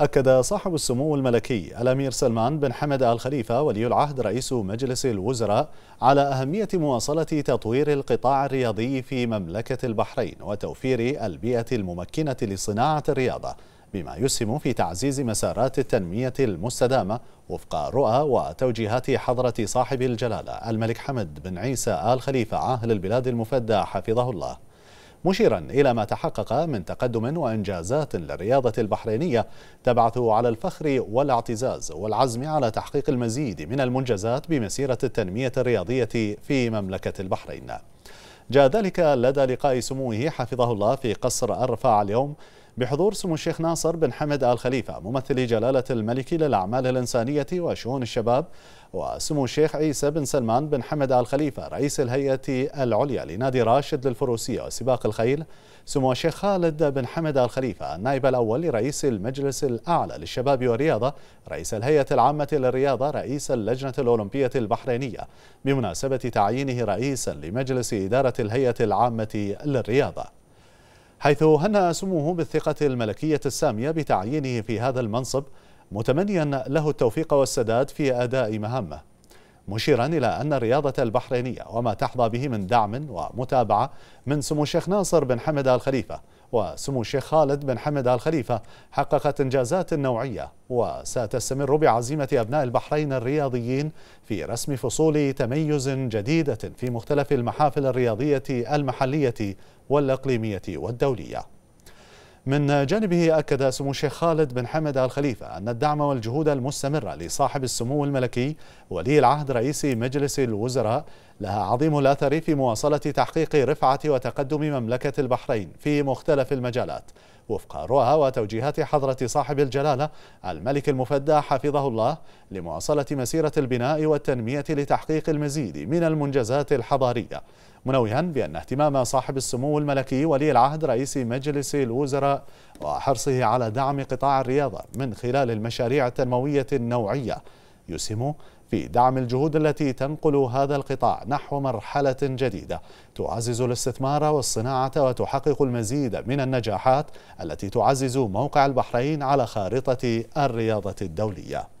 أكد صاحب السمو الملكي الأمير سلمان بن حمد آل خليفة ولي العهد رئيس مجلس الوزراء على أهمية مواصلة تطوير القطاع الرياضي في مملكة البحرين وتوفير البيئة الممكنة لصناعة الرياضة بما يسهم في تعزيز مسارات التنمية المستدامة وفق رؤى وتوجيهات حضرة صاحب الجلالة الملك حمد بن عيسى آل خليفة عاهل البلاد المفدى حفظه الله مشيرا إلى ما تحقق من تقدم وإنجازات للرياضة البحرينية تبعث على الفخر والاعتزاز والعزم على تحقيق المزيد من المنجزات بمسيرة التنمية الرياضية في مملكة البحرين جاء ذلك لدى لقاء سموه حفظه الله في قصر أرفع اليوم بحضور سمو الشيخ ناصر بن حمد آل خليفة ممثل جلالة الملك للأعمال الإنسانية وشؤون الشباب وسمو الشيخ عيسى بن سلمان بن حمد آل خليفة رئيس الهيئة العليا لنادي راشد للفروسية وسباق الخيل سمو الشيخ خالد بن حمد آل خليفة النائب الأول لرئيس المجلس الأعلى للشباب والرياضة رئيس الهيئة العامة للرياضة رئيس اللجنة الأولمبية البحرينية بمناسبة تعيينه رئيسا لمجلس إدارة الهيئة العامة للرياضة حيث هنأ سموه بالثقة الملكية السامية بتعيينه في هذا المنصب متمنيا له التوفيق والسداد في أداء مهامه مشيرا إلى أن الرياضة البحرينية وما تحظى به من دعم ومتابعة من سمو الشيخ ناصر بن حمد آل خليفة وسمو الشيخ خالد بن حمد آل خليفة حققت إنجازات نوعية وستستمر بعزيمة أبناء البحرين الرياضيين في رسم فصول تميز جديدة في مختلف المحافل الرياضية المحلية والإقليمية والدولية من جانبه أكد سمو الشيخ خالد بن حمد آل خليفة أن الدعم والجهود المستمرة لصاحب السمو الملكي ولي العهد رئيس مجلس الوزراء لها عظيم الأثر في مواصلة تحقيق رفعة وتقدم مملكة البحرين في مختلف المجالات وفق رؤى وتوجيهات حضرة صاحب الجلالة الملك المفدى حفظه الله لمواصلة مسيرة البناء والتنمية لتحقيق المزيد من المنجزات الحضارية منوها بأن اهتمام صاحب السمو الملكي ولي العهد رئيس مجلس الوزراء وحرصه على دعم قطاع الرياضة من خلال المشاريع التنموية النوعية يسهم في دعم الجهود التي تنقل هذا القطاع نحو مرحلة جديدة تعزز الاستثمار والصناعة وتحقق المزيد من النجاحات التي تعزز موقع البحرين على خارطة الرياضة الدولية